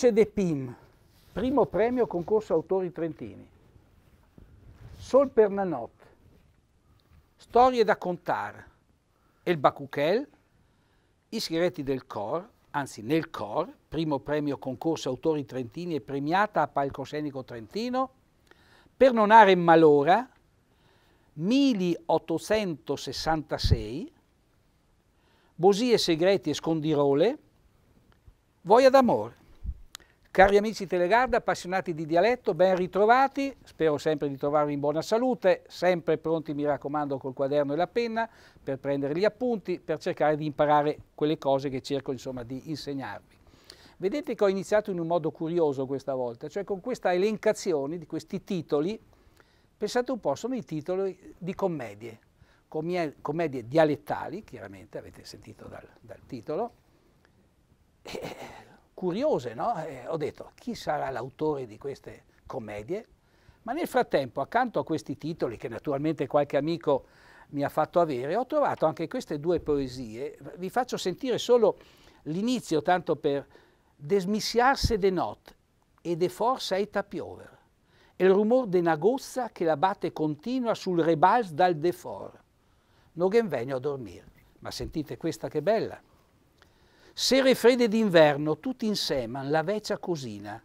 Luce De Pim, primo premio concorso autori trentini. Sol per la notte, Storie da contare, El Bacuchel, I segreti del cor, anzi nel cor, primo premio concorso autori trentini e premiata a palcoscenico trentino, Per non are malora, 1866, Bosie segreti e scondirole, Voia d'amore. Cari amici Telegarda, appassionati di dialetto, ben ritrovati, spero sempre di trovarvi in buona salute, sempre pronti, mi raccomando, col quaderno e la penna per prendere gli appunti, per cercare di imparare quelle cose che cerco insomma, di insegnarvi. Vedete che ho iniziato in un modo curioso questa volta, cioè con questa elencazione di questi titoli, pensate un po', sono i titoli di commedie, commedie dialettali, chiaramente avete sentito dal, dal titolo, e, eh, curiose, no? Eh, ho detto, chi sarà l'autore di queste commedie? Ma nel frattempo, accanto a questi titoli, che naturalmente qualche amico mi ha fatto avere, ho trovato anche queste due poesie. Vi faccio sentire solo l'inizio, tanto per desmissiarse de not e de forza a tapiover, e il rumor de una gozza che la batte continua sul rebals dal defor. Non che vengo a dormire. Ma sentite questa che bella! Sere fredde d'inverno, tutti insieme, la veccia cosina,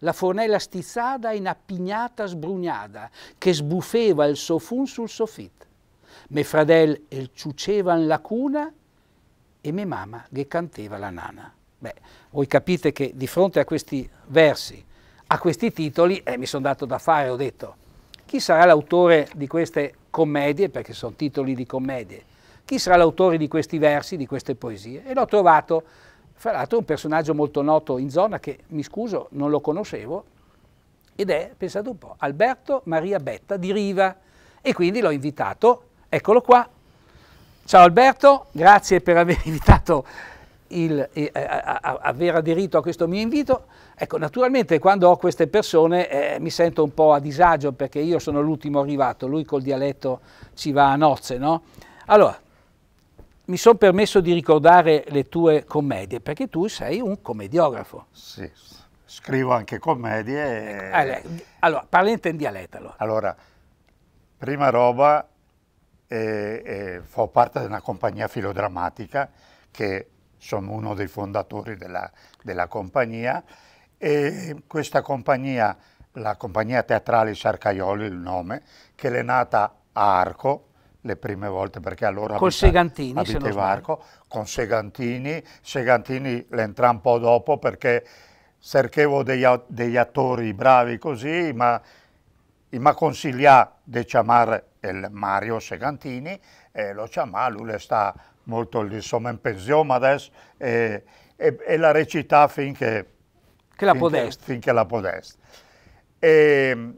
la fornella stizzada e un'appignata sbrugnata che sbuffeva il sofun sul soffit. Me fradel el ciucevan la cuna e me mamma che canteva la nana. Beh, voi capite che di fronte a questi versi, a questi titoli, eh, mi sono dato da fare, ho detto, chi sarà l'autore di queste commedie, perché sono titoli di commedie? chi sarà l'autore di questi versi, di queste poesie. E l'ho trovato, fra l'altro, un personaggio molto noto in zona che, mi scuso, non lo conoscevo, ed è, pensate un po', Alberto Maria Betta di Riva. E quindi l'ho invitato, eccolo qua. Ciao Alberto, grazie per aver invitato il, eh, a, a, aver aderito a questo mio invito. Ecco, naturalmente quando ho queste persone eh, mi sento un po' a disagio perché io sono l'ultimo arrivato, lui col dialetto ci va a nozze, no? Allora, mi sono permesso di ricordare le tue commedie, perché tu sei un commediografo. Sì, scrivo anche commedie. e... Allora, parliamo in dialetto. Allora, allora prima roba, eh, eh, fa parte di una compagnia filodrammatica che sono uno dei fondatori della, della compagnia e questa compagnia, la compagnia teatrale Sarcaioli, il nome, che è nata a Arco, le prime volte perché allora Col abita, Segantini, abita Varco, con Segantini, Segantini l'entra un po' dopo perché cerchevo degli, degli attori bravi così, ma mi consiglia di chiamare il Mario Segantini e lo chiamà, lui sta molto insomma in pensione adesso e, e, e, la recita finché, che la finché, finché la podesta. Ehm,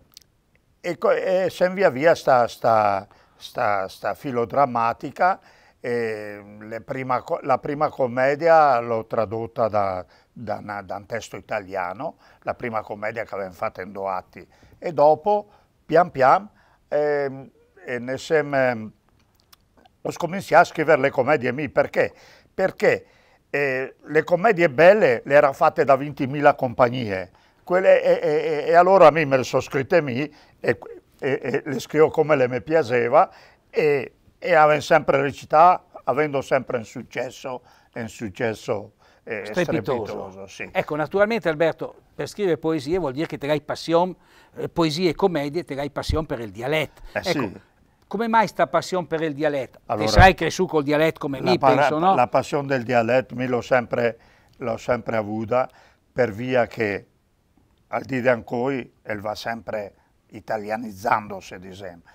e, e, e sen via via sta, sta sta, sta filodrammatica e mm, prima, la prima commedia l'ho tradotta da, da, una, da, un testo italiano, la prima commedia che avevamo fatto in due atti e dopo pian pian eh, eh, ho cominciato a scrivere le commedie mie, perché? Perché eh, le commedie belle le erano fatte da 20.000 compagnie, Quelle, e, e, e, allora mi me le sono scritte mie e e, e le scrivo come le mi piaceva e, e avevo sempre recitato, avendo sempre un successo, un successo eh, strepitoso. strepitoso sì. Ecco, naturalmente Alberto, per scrivere poesie vuol dire che te hai passione, eh, poesie e commedie, te hai passione per il dialetto. Eh, ecco, sì. Come mai sta passione per il dialetto? Allora, sai sarai cresciuto col dialetto come me, penso, no? La passione del dialetto mi l'ho sempre, sempre, avuta per via che al di di Ancoi, va sempre italianizzandosi ad esempio.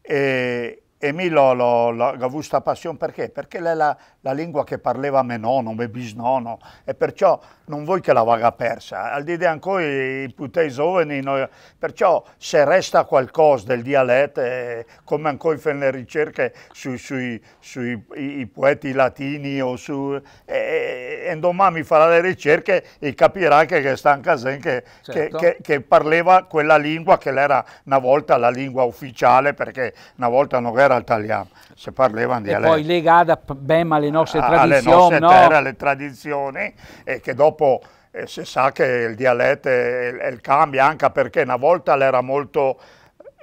E e mi l'ho, avuto avuta passione perché? Perché è la, la, lingua che parlava mio nonno, mio bisnonno, e perciò non vuoi che la vaga persa. Al di là ancora i putei giovani, noi, perciò se resta qualcosa del dialetto, eh, come ancora fanno le ricerche su, sui, sui i, i poeti latini o su... Eh, eh e domani farà le ricerche e capirà che, che sta in casa, che, certo. che, che, parlava quella lingua che era una volta la lingua ufficiale, perché una volta non era era italiano, si parlava di dialetto. E poi legata ben alle nostre a, ah, tradizioni. Alle nostre no? terre, alle tradizioni, e che dopo eh, si sa che il dialetto è, è, è cambia anche perché una volta l'era molto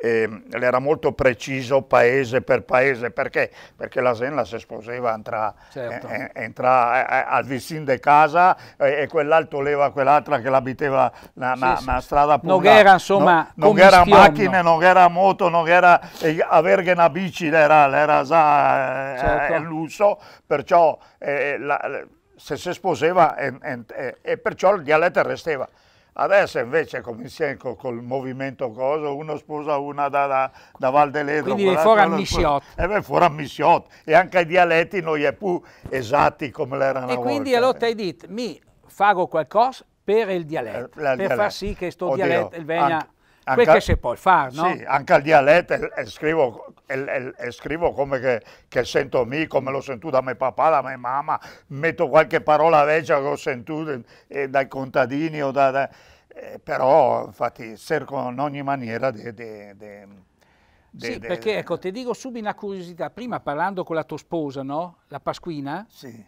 eh, era molto preciso paese per paese, perché? Perché la Senla si sposava entra, certo. eh, eh entra eh, eh, al vicino di casa e quell'altro leva quell'altra che l'abiteva una, sì, una, sì. una strada pura. Non era insomma no, Non era macchine, non era moto, non era eh, avere una bici, era, era già certo. lusso, perciò la, se si sposava e, e, e perciò il dialetto restava. Adesso invece come insieme col, movimento coso, uno sposa una da, da, da Valdeledro. Quindi fuori a E eh fuori a Misciot. E anche i dialetti non è più esatti come l'erano. E quindi volta. allora hai detto, mi fago qualcosa per il dialetto, eh, per dialetto. far sì che sto dialetto venga... Anche, anche, che si può fare, no? Sì, anche il dialetto, eh, scrivo e, scrivo come che, che, sento mi, come l'ho sentito da mio papà, da mia mamma, metto qualche parola vecchia che ho sentito eh, dai contadini o da... da eh, però infatti cerco in ogni maniera di... sì, perché ecco, ti dico subito una curiosità, prima parlando con la tua sposa, no? La Pasquina? Sì.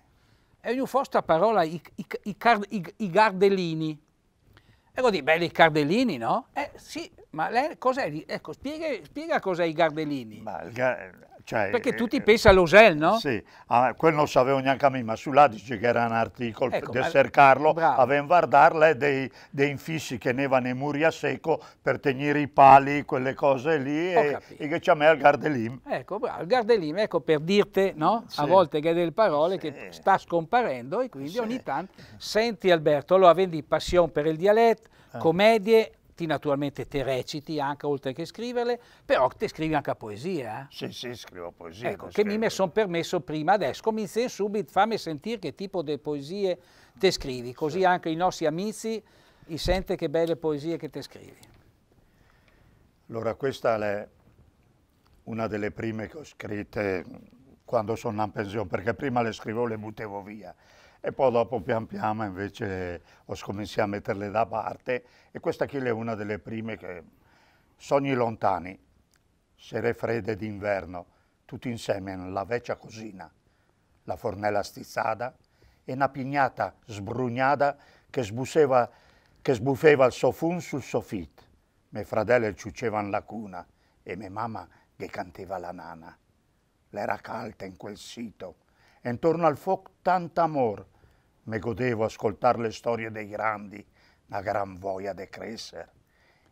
E io ho fatto la parola i, i, i, i, i Gardellini. E così, belli i cardellini, no? Eh sì, ma lei cos'è? Ecco, spiega, spiega cos'è i cardellini. Ma il, cioè, Perché eh, tutti eh, pensano all'Osel, no? Sì, ah, quello non sapevo neanche a me, ma sull'Adige che era un articolo ecco, del Ser Carlo, avevano guardarle dei, dei, infissi che nevano nei muri a secco per tenere i pali, quelle cose lì, e, e, che c'è a me al Gardelim. Ecco, al Gardelim, ecco per dirte, no? Sì. A volte che delle parole sì. che sta scomparendo e quindi sì. ogni tanto senti Alberto, allora avendi passione per il dialetto, eh. commedie, ti naturalmente te reciti anche oltre che scriverle, però te scrivi anche poesie. Eh? Sì, sì, scrivo poesie. Ecco, che scrivo. mi sono permesso prima, adesso cominci subito, fammi sentire che tipo di poesie te scrivi, così sì. anche i nostri amici i che belle poesie che te scrivi. Allora, questa è una delle prime che ho scritte quando sono in pensione, perché prima le scrivo e le buttevo via e poi dopo pian piano invece ho scominciato a metterle da parte e questa qui è una delle prime che sogni lontani, sere fredde d'inverno, tutti insieme la vecchia cosina, la fornella stizzata e una pignata sbrugnata che, sbusseva, che sbuffeva il sofun sul soffitto. Me fratelli ciucevano la cuna e mia mamma che canteva la nana. L'era calda in quel sito e intorno al fuoco tanto amor Me godevo ascoltare le storie dei grandi, una gran voglia di crescer,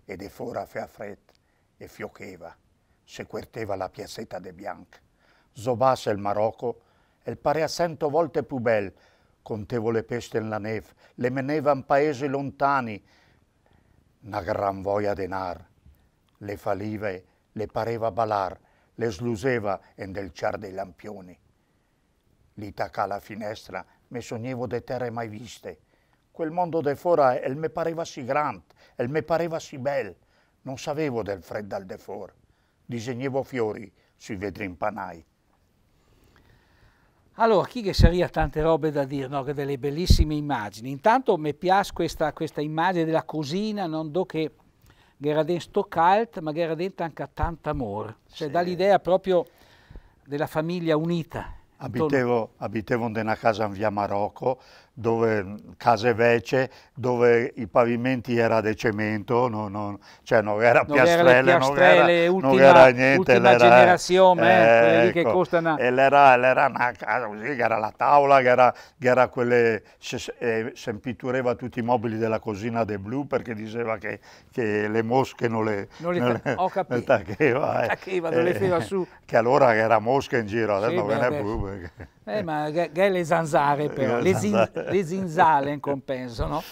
e de fora fea fret, e fiocheva, se querteva la piazzetta de Bianc. Zobasse il Marocco, e parea cento volte più bel, contevo le peste in la neve, le meneva in paesi lontani, una gran voglia denar, le falive, le pareva balar, le sluseva in del ciar dei lampioni. L'Itaca alla finestra me sognevo de terre mai viste. Quel mondo de fora el me pareva sì grand, el me pareva sì bel. Non sapevo del freddo al de for. Disegnevo fiori sui vetri impanai. Allora, chi che saria tante robe da dire, no? Che delle bellissime immagini. Intanto mi piace questa, questa immagine della cosina, non do che era dentro cult, ma era dentro anche tanto amore. Cioè, sì. dà l'idea proprio della famiglia unita. Abitevo, abitevo in una casa in via Marocco dove, case vecchie dove i pavimenti erano di cemento, non, non, cioè non era non piastrelle, era piastrelle non, era, ultima, non era niente. Ultima era, generazione, ecco, eh, ecco, che costano... E l'era, l'era una casa così, che era la tavola, che era, che era quelle... Se, eh, se pittureva tutti i mobili della cosina de blu perché diceva che, che le mosche non le... Non le, ho capito. Le taccheva, eh, taccheva, non le eh, feva su. Che allora era mosca in giro, adesso sì, non beh, è blu. Perché... Eh, ma che, le zanzare però, le, zin, le zinzale in compenso, no?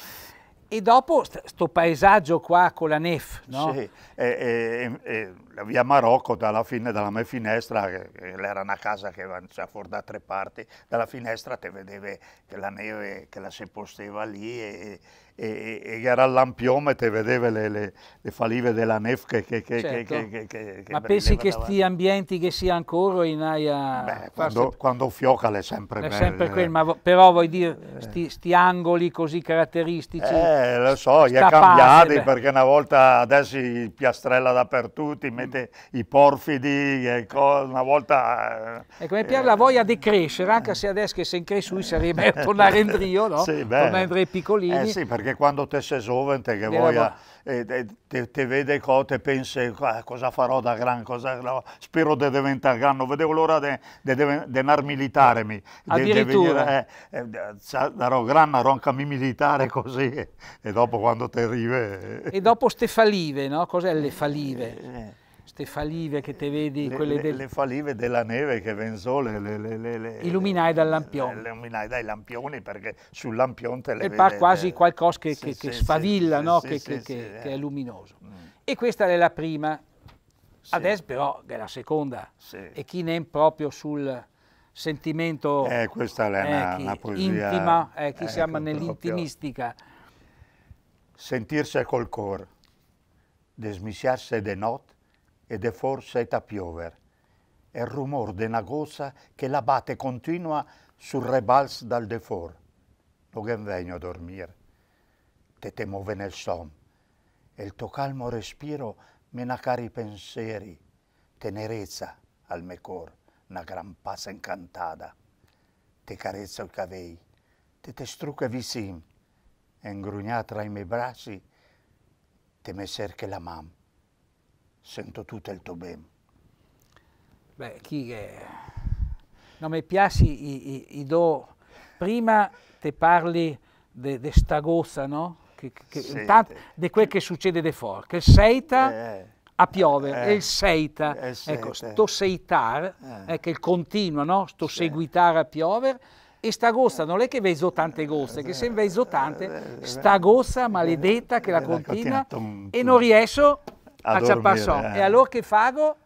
E dopo sto paesaggio qua con la nef, no? Sì, è, e, e via Marocco dalla, fine, dalla mia finestra, era una casa che andava cioè, fuori da tre parti, dalla finestra te vedevi che la neve che la si posteva lì e, e, e era il lampione, te vedevi le, le, le, falive della nef che, che, che, certo. che Ma pensi che questi ambienti che sia ancora in aia... Beh, quando, Forse... quando fioca le sempre belle. sempre quello, ma però vuoi dire, questi eh. sti angoli così caratteristici... Eh, lo so, gli è cambiati perché una volta adesso piastrella dappertutto, solamente i porfidi, una volta... Ecco, mi piace eh, la voglia di crescere, anche se adesso che sei lui sarebbe tornare in Rio, no? Sì, tornare in Rio piccolini. Eh sì, perché quando te sei giovane, che Della voglia... Eh, e te, te vede e pensi ah, cosa farò da gran, cosa, spero di diventare gran, non vedevo l'ora di de, militare. Mi, Addirittura. De, de venire, eh, eh darò gran, darò anche mi militare così e dopo quando te arrivi... Eh. E dopo ste falive, no? Cos'è le falive? Eh, eh queste falive che te vedi, le, le, del... falive della neve che venzò le, le, illuminai dal lampione. Le, illuminai dai lampioni perché sul lampione te le vedi. e vede. quasi qualcosa che, sì, che, sì, che sfavilla, sì, no? che, che, è luminoso. Mm. E questa è la prima. Adesso però è la seconda. E chi ne è proprio sul sentimento... Eh, questa è una, eh, una poesia... Intima, eh, chi eh, ecco, siamo nell'intimistica. Sentirsi col cor, desmiciarsi de notte, ed è forse età piover, e il rumor de una cosa che la bate continua sul rebals dal de defor. Non vengo a dormire. Te te muove nel son, e il tuo calmo respiro mena cari pensieri, tenerezza al me cor, una gran passa incantata. Te carezza il cavei, te te strucca vicin. e ingrugnà tra i miei bracci, te me cerca la mamma sento tutto il tuo bene. Beh, chi è... Non mi piace i, i, i do... Prima te parli di questa gozza, no? Che, che, intanto, di quel che succede di fuori, che il seita eh, a piovere, eh, il seita, eh, ecco, sto seitar, eh. che ecco, il continuo, no? Sto sì. seguitare a piovere, e sta gozza non è che vezo tante gozze, che se vezo tante, eh, eh, eh, sta gozza maledetta che la continua e non riesco a, a dormire. Eh. E allora che fago?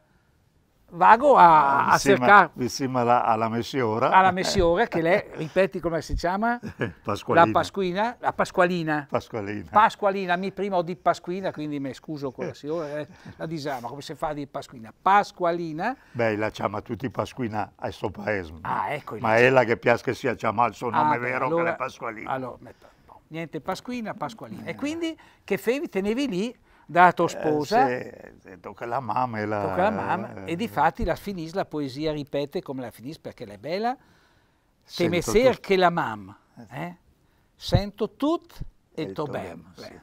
Vago a, a ah, cercare... Insieme alla, alla Messiora. Alla Messiora, che lei, ripeti come si chiama? Pasqualina. La Pasquina, la Pasqualina. Pasqualina. Pasqualina, mi prima ho di Pasquina, quindi mi scuso con la signora, eh, la disama, come si fa di Pasquina? Pasqualina. Beh, la chiama tutti Pasquina a questo paese. Ah, ecco. Ma è la che piace che sia chiamata il suo ah, nome beh, vero, allora, che è Pasqualina. Allora, niente Pasquina, Pasqualina. E quindi che fevi, tenevi lì dato eh, sposa. Eh, se, tocca la mamma e la... Tocca la mamma eh, e di eh. fatti la finis, la poesia ripete come la finis perché lei è bella. Teme ser che la mamma. Eh, eh? Sento tut e tobem. Sì.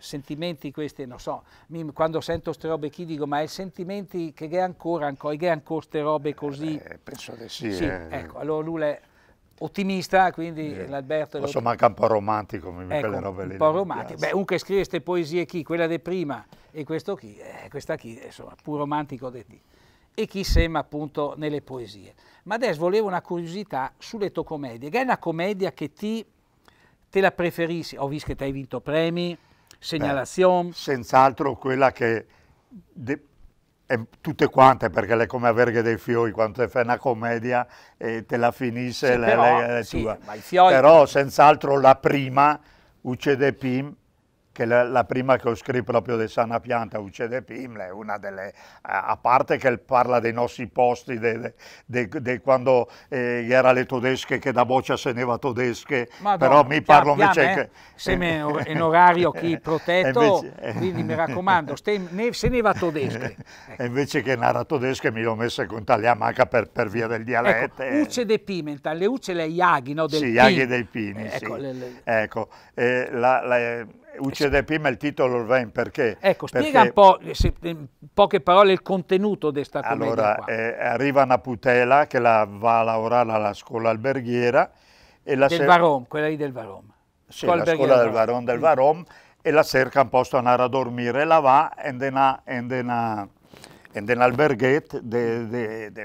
Sentimenti questi, non so, mi, quando sento queste robe chi dico, ma è sentimenti che è ancora, ancora, che è ancora queste robe così? penso che sì. sì ecco, allora lui è ottimista, quindi eh, l'Alberto... Posso manca un po' romantico, mi ecco, quelle robe lì. Un po' romantico. Beh, un che scrive queste poesie chi, quella di prima e questo chi, eh, questa chi, eh, insomma, pur romantico di chi? E chi sema appunto nelle poesie. Ma adesso volevo una curiosità sulle tue commedie, che è una commedia che ti, te la preferisci, ho visto che ti hai vinto premi, segnalazione... Senz'altro quella che... De, e tutte quante, perché lei come a verghe dei fiori, quando te fai una commedia e te la finisce, sì, le, però, le, le sì, però senz'altro la prima, Uccide Pim, che la, la prima che ho scritto proprio di Sana Pianta, Uccede Pimle, è una delle, a parte che parla dei nostri posti, di quando eh, erano le tedesche che da boccia se ne va tedesche, Madonna, però mi parlo pian, invece... Pian, eh? che, Siamo in orario chi eh, protetto, invece, eh. quindi mi raccomando, ne, se ne va tedesche. Ecco. Invece che narra tedesche mi l'ho messa con italiano anche per, per, via del ecco, dialetto. Ecco, ucce de le ucce le iaghi, no? Del sì, iaghi dei pini, eh, sì. Ecco, le, le... ecco la, la uccide prima il titolo Lorraine perché? Ecco, spiega perché, un po', se, in poche parole, il contenuto di questa commedia Allora, eh, arriva una putela che la va a lavorare alla scuola alberghiera e la Del Varom, quella lì del Varom. Sì, scuola la scuola del Varom, del Varom e la cerca un posto andare a dormire, la va e una e nell'alberghetto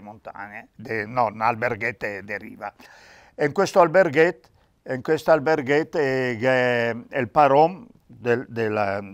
montagne, de, no, un alberghetto di riva. in questo alberghetto, in questo alberghetto eh, il parom del,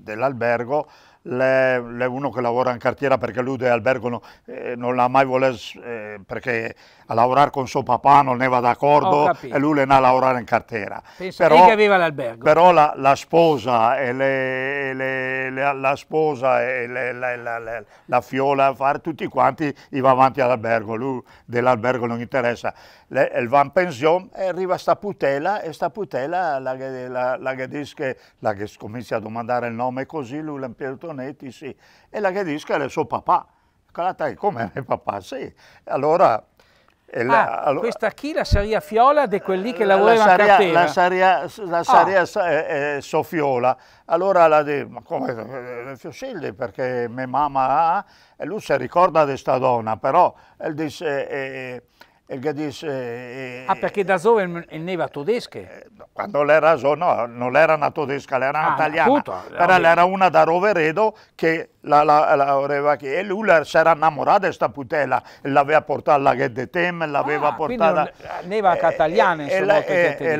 dell'albergo l'è, uno che lavora in cartiera perché lui di albergo no, eh, non l'ha mai voluto eh, perché a lavorare con suo papà non ne va d'accordo e lui le ne a lavorare in cartiera. Penso però, che aveva l'albergo. Però la, la, sposa e, le, le, le, la, sposa e la, la, fiola, fare tutti quanti i va avanti all'albergo, lui dell'albergo non interessa. il va in pensione e arriva sta putela e sta putela la, la, la, la, che comincia a domandare il nome così, lui l'ha impiegato Antonetti sì, e la che disca era suo papà. Calatai, ecco, come mio papà? Sì. Allora la, ah, allora, questa chi? La Saria Fiola di quelli che lavorava la Saria, in La Saria, la ah. saria ah. eh, Sofiola. Allora la di, ma come, eh, eh, Fiosilli, perché mia mamma, e lui si ricorda di questa donna, però, disse... Eh, eh, Gadis, eh, ah, perché da dove Zove neva tedesche? Eh, quando l'era no, non era una tedesca, l'era ah, italiana. Appunto, però l'era una da Roveredo che la, la, la che, e lui si era innamorato di questa putella, l'aveva portata alla Ghedetem, l'aveva ah, portata... Neva eh, anche italiana, eh, insomma. E, e,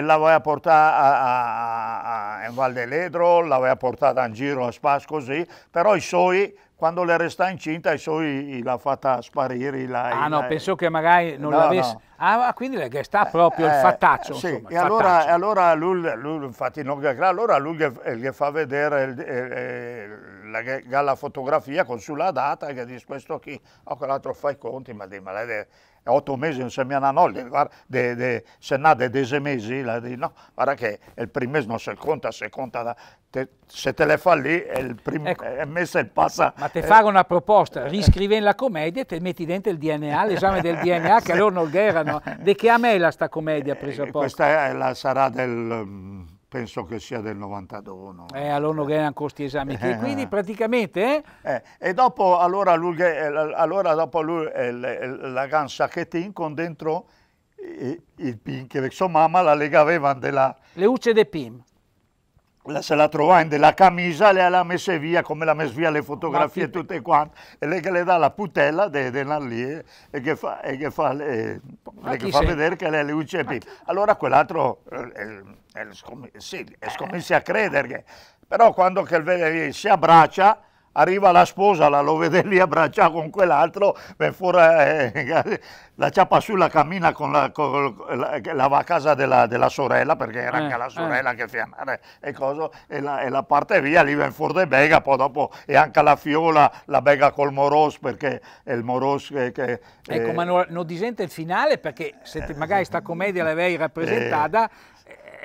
l'aveva portata a, a, a, in Val dell'Edro, l'aveva portata in giro a Spas così, però i suoi quando le resta incinta i suoi l'ha fatta sparire. La, ah no, la, penso che magari non no, l'avesse... No. Ah, quindi la sta eh, proprio eh, il fattaccio. Sì, insomma, e fattaccio. allora, allora lui, lui, infatti non allora lui gli, eh, gli fa vedere il, eh, eh la, la, la, fotografia con sulla data e gli dice questo chi... o oh, quell'altro fa i conti, ma di maledetto otto mesi non si mi hanno eh, guarda, se nade de sei mesi, no, guarda che il primo mese non si conta, se conta, da, te, se te le fa lì, è il primo ecco. mese passa. Ma te eh, fare una proposta, riscrivi la commedia e ti metti dentro il DNA, l'esame del DNA, che loro non erano, de che a me la sta commedia eh, presa a posto? Questa è, la, sarà del... Um, penso che sia del 92. No? Eh, all'ONU che erano questi esami, eh, quindi praticamente... Eh? eh, e dopo, allora, lui, eh, allora dopo lui, eh, la gran sacchettin con dentro il, il pin, che insomma la Lega aveva della... Le ucce de pin la, se la trova in della camisa le ha messe via come l'ha messe via le fotografie Ma, tutte quante e lei che le dà la putella dell'Anlie eh, e che fa, e che fa, le, le che fa vedere che le luce è allora quell'altro eh, eh, sì, eh, scommesse a credere però quando che, si abbraccia arriva la sposa, la lo vede lì abbracciato con quell'altro, fuori, eh, la ciappa sulla cammina con la, con la, la, va a casa della, della sorella, perché era eh, anche la eh. sorella eh. che fiammare e cosa, e la, e la, parte via, lì va fuori de bega, poi dopo e anche la fiola la bega col moros, perché è il moros che... che ecco, eh, ma non no disente il finale, perché se te, magari sta commedia l'avei rappresentata, eh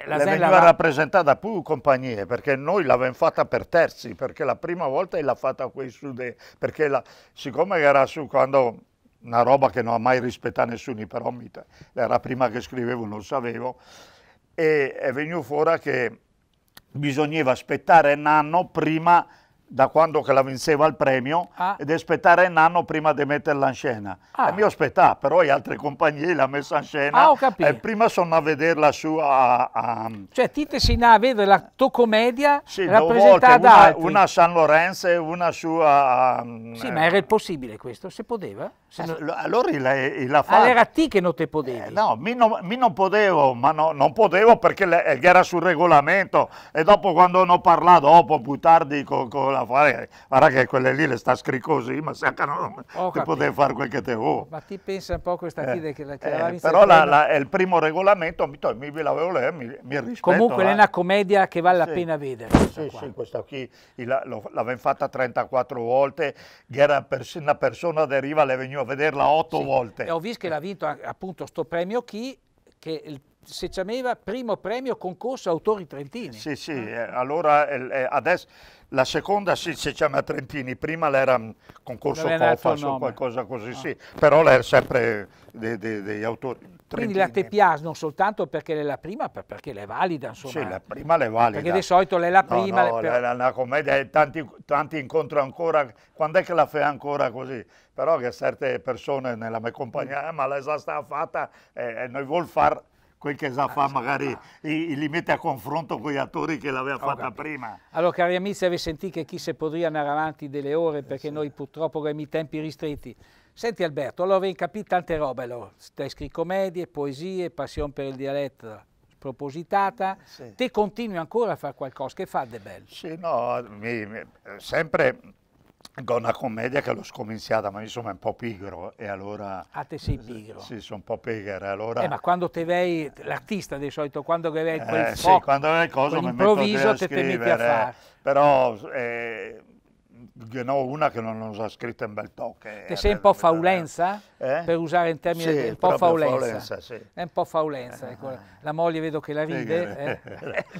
la le veniva va... rappresentata più compagnie perché noi l'avevamo fatta per terzi perché la prima volta l'ha fatta qui su de... perché la... siccome era su quando una roba che non ha mai rispettato nessuno però mi... era prima che scrivevo non sapevo e è venuto fuori che bisognava aspettare un anno prima da quando che la vinceva il premio ah. ed aspettare un anno prima di metterla in scena. Ah. E mio aspettà, però le altre compagnie l'ha messa in scena. Ah, e prima sono a vederla su a, a... Cioè Tite si a vedere la tua commedia sì, rappresentata volte, una, una, a San Lorenzo e una su a... Sì, eh... ma era possibile questo? Se poteva? Cioè, allora il, l'ha fatto. Allora ti che non te potevi? Eh, no, mi, no, mi non potevo, ma no, non potevo perché le, eh, era sul regolamento e dopo quando ne parlà dopo, più tardi con, con la fare, eh, guarda che quelle lì le sta scricosì, ma se non oh, ti potevi fare quel che te vuoi. Ma ti pensa un po' questa eh, che, che eh, Però la, la, è il primo regolamento, mi, mi, mi l'avevo lei, mi, mi rispetto. Comunque eh. la... è una commedia che vale sì. la pena vedere. Questa sì, qua. sì, questa qui l'avevo fatta 34 volte, che era pers una persona deriva, le veniva spero vederla otto sì. volte. E ho visto che l'ha vinto appunto sto premio Chi, che il se ci aveva primo premio concorso autori trentini. Sì, sì, eh, eh allora eh, eh, adesso la seconda sì, si chiama Trentini, prima l'era mm, concorso Cofas o qualcosa così, ah. sì, però l'era sempre degli autori quindi la TPAS non soltanto perché è la prima, ma perché è valida, insomma. Sì, la prima è valida. Perché di solito è la prima. No, no, per... la, commedia tanti, tanti incontri ancora, quando è che la fai ancora così? Però che certe persone nella mia compagnia, eh, ma l'è già stata fatta e eh, noi vuol fare quel che già ah, fa magari li, li mette a confronto con gli attori che l'aveva fatta okay. prima. Allora cari amici, avete sentito che chi se potrebbe andare avanti delle ore perché sì. noi purtroppo abbiamo i tempi ristretti. Senti Alberto, allora hai capito tante robe, allora. hai scritto commedie, poesie, passione per il dialetto spropositata, sì. te continui ancora a fare qualcosa, che fa De Bello? Sì, no, mi, mi, sempre con una commedia che l'ho scominciata, ma insomma è un po' pigro e allora... Ah, te sei pigro? Sì, sono un po' pigro allora... Eh, ma quando te vei, l'artista di solito, quando vei quel eh, foc, sì, quando vei cosa mi metto a te scrivere, te metti a fare. Però... Eh, no, una che non nos ha scritto un bel tocco. Che, sei un po' faulenza, eh? per usare un termine, sì, un po' faulenza. faulenza sì. È un po' faulenza, ecco. Eh, eh. la moglie vedo che la ride,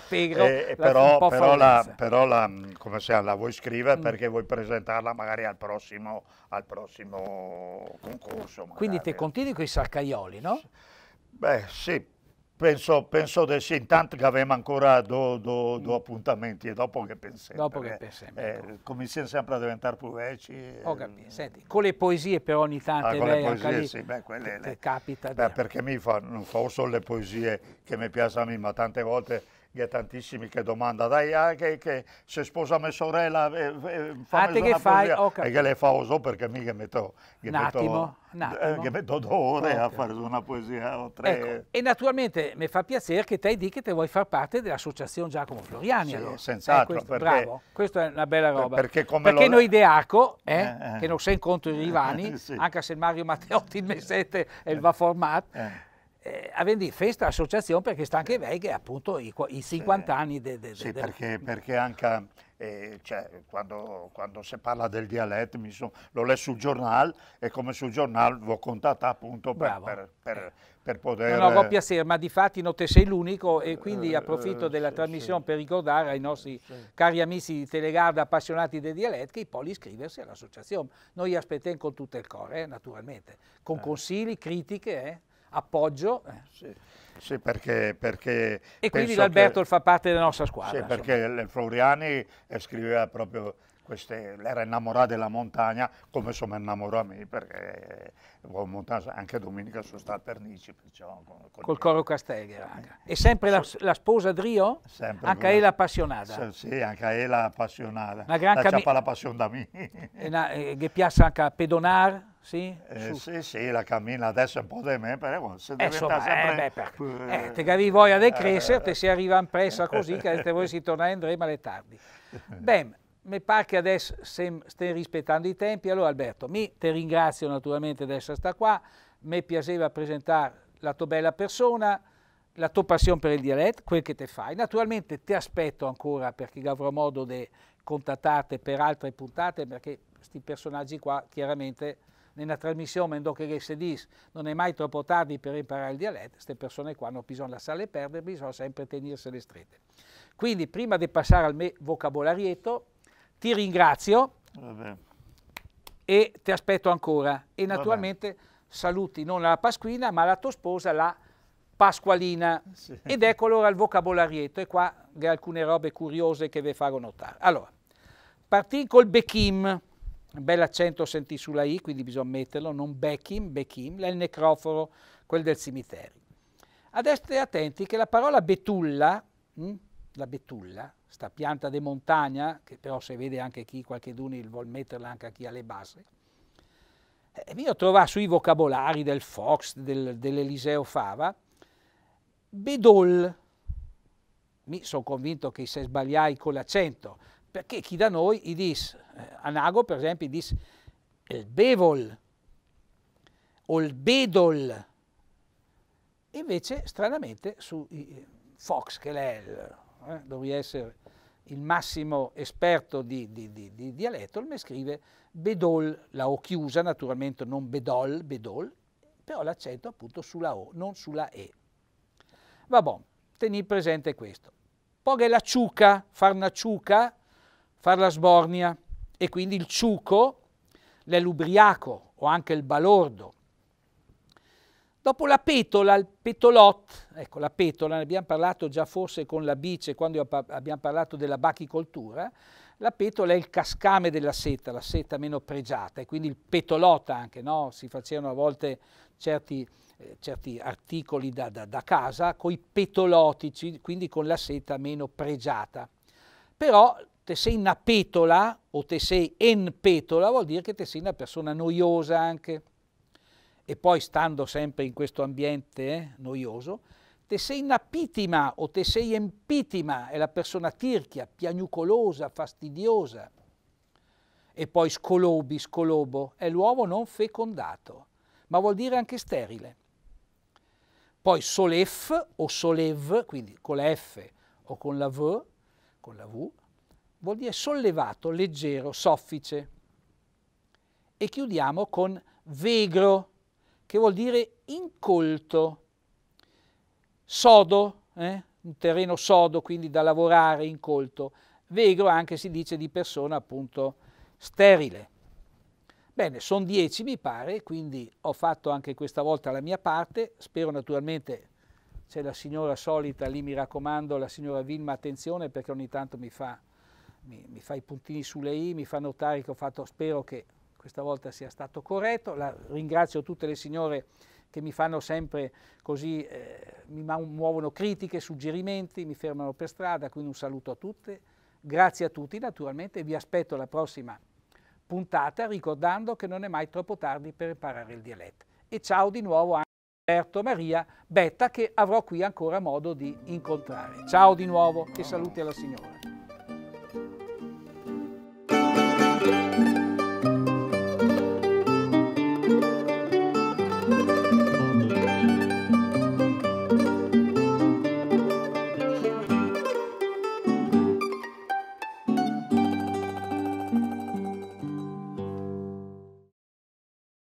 pegro, eh. però, la, però, la, però la, come si la vuoi scrivere mm. perché vuoi presentarla magari al prossimo, al prossimo concorso. Magari. Quindi te continui con i sarcaioli, no? Beh sì, penso, penso di sì, intanto che avevamo ancora due, due, due appuntamenti e dopo che pensiamo. Dopo che pensiamo. Eh, ecco. cominciamo sempre a diventare più vecchi. Ho eh, capito, senti, con le poesie però ogni tanto ah, con le poesie lì, sì, beh, quelle, le, capita. Beh, perché mi fa, non fa solo le poesie che mi piacciono a me, ma tante volte che tantissimi che domandano, dai, ah, che, che, se sposa mia sorella, eh, eh, ah, te che fai? Poesia. Okay. E che le fa uso oh, perché mica metto, che un metto, attimo, eh, che metto due ore okay. a fare una poesia o tre. Ecco. E naturalmente mi fa piacere che te dica che vuoi far parte dell'associazione Giacomo Floriani. Sì, allora. senz'altro. Eh, questo, perché, questa è una bella roba. Perché, come perché lo... noi Deaco, eh, eh, che non sei incontro i eh. rivani, sì. anche se Mario Matteotti il Messette e il Va Format, eh, a vendere festa l'associazione perché sta anche lei che ha appunto i, i 50 sì. anni de, de, de, sì, perché, perché anche eh, cioè, quando, quando, si parla del dialetto son, l'ho letto sul giornale e come sul giornale l'ho contata appunto per, per, per, eh. per, poter... No, no, ho piacere, ma di fatti non te sei l'unico e eh, quindi eh, approfitto della sì, trasmissione sì. per ricordare ai nostri cari amici di Telegarda appassionati del dialetto che poi iscriversi all'associazione. Noi aspettiamo con tutto il cuore, eh, naturalmente, con consigli, critiche. Eh appoggio. Eh, eh, sì. Sì, perché, perché e quindi l'Alberto che... fa parte della nostra squadra. Sì, perché Floriani scriveva proprio queste, era innamorato della montagna come insomma innamorò a me perché eh, anche domenica sono stato per Nici perciò, con, con col Coro Castelli e sempre la, la sposa Drio? sempre anche lei appassionata sì, sì anche lei appassionata una gran la c'ha la passione da me e una, che piace anche a pedonar sì? Eh, sì, sì, la cammina adesso un po' di me, però se eh, diventa eh, sempre... Eh, beh, per... Eh, eh, te avevi voglia di crescere, te si arriva in pressa così, che te voi si torna in Drema le tardi. Beh, mi pare che adesso stai rispettando i tempi. Allora Alberto, mi, te ringrazio naturalmente di essere stato qua, mi piaceva presentare la tua bella persona, la tua passione per il dialetto, quel che te fai. Naturalmente ti aspetto ancora perché avrò modo di contattarti per altre puntate perché questi personaggi qua chiaramente nella trasmissione in che se dis non è mai troppo tardi per imparare il dialetto, queste persone qua hanno non bisogna lasciarle perdere, bisogna sempre tenersele strette. Quindi prima di passare al mio vocabolario, ti ringrazio Vabbè. e ti aspetto ancora. E naturalmente Vabbè. saluti non la Pasquina ma la tua sposa, la Pasqualina. Sì. Ed ecco allora il vocabolarietto, e qua alcune robe curiose che vi farò notare. Allora, partì col Bechim bell'accento sentì sulla I, quindi bisogna metterlo, non Bechim, Bechim, è il necroforo, quel del cimitero. Ad essere attenti che la parola betulla, mh, hm, la betulla, sta pianta di montagna, che però se vede anche chi, qualche dunil, vuol metterla anche a chi ha le basi, eh, io trovo sui vocabolari del Fox, del, dell'Eliseo Fava, bedol, mi sono convinto che se sbagliai con l'accento, perché chi da noi i dis, dice, eh, Anago per esempio i dis il bevol o il bedol, invece stranamente su Fox, che è il, eh, dovrebbe essere il massimo esperto di, di, di, di dialetto, mi scrive bedol, la O chiusa naturalmente, non bedol, bedol, però l'accento appunto sulla O, non sulla E. Vabbè, teni presente questo. Poi è la ciuca, farnaciuca, fare la sbornia e quindi il ciuco, l'elubriaco o anche il balordo. Dopo la petola, il petolot, ecco la petola, ne abbiamo parlato già forse con la bice quando abbiamo parlato della bachicoltura, la petola è il cascame della seta, la seta meno pregiata e quindi il petolot anche, no? si facevano a volte certi, eh, certi articoli da, da, da casa coi petolotici, quindi con la seta meno pregiata. Però te sei una petola o te sei en petola vuol dire che te sei una persona noiosa anche. E poi stando sempre in questo ambiente eh, noioso, te sei una pitima o te sei empitima, è la persona tirchia, piagnucolosa, fastidiosa. E poi scolobi, scolobo, è l'uomo non fecondato, ma vuol dire anche sterile. Poi solef o solev, quindi con la F o con la V, con la V, vuol dire sollevato, leggero, soffice. E chiudiamo con vegro, che vuol dire incolto, sodo, eh? un terreno sodo, quindi da lavorare, incolto. Vegro anche si dice di persona appunto sterile. Bene, sono dieci mi pare, quindi ho fatto anche questa volta la mia parte, spero naturalmente c'è la signora solita lì, mi raccomando, la signora Vilma, attenzione perché ogni tanto mi fa mi, mi, fa i puntini sulle i, mi fa notare che ho fatto, spero che questa volta sia stato corretto, La, ringrazio tutte le signore che mi fanno sempre così, eh, mi muovono critiche, suggerimenti, mi fermano per strada, quindi un saluto a tutte, grazie a tutti naturalmente, vi aspetto alla prossima puntata ricordando che non è mai troppo tardi per imparare il dialetto. E ciao di nuovo a Alberto Maria Betta che avrò qui ancora modo di incontrare. Ciao di nuovo e saluti alla signora.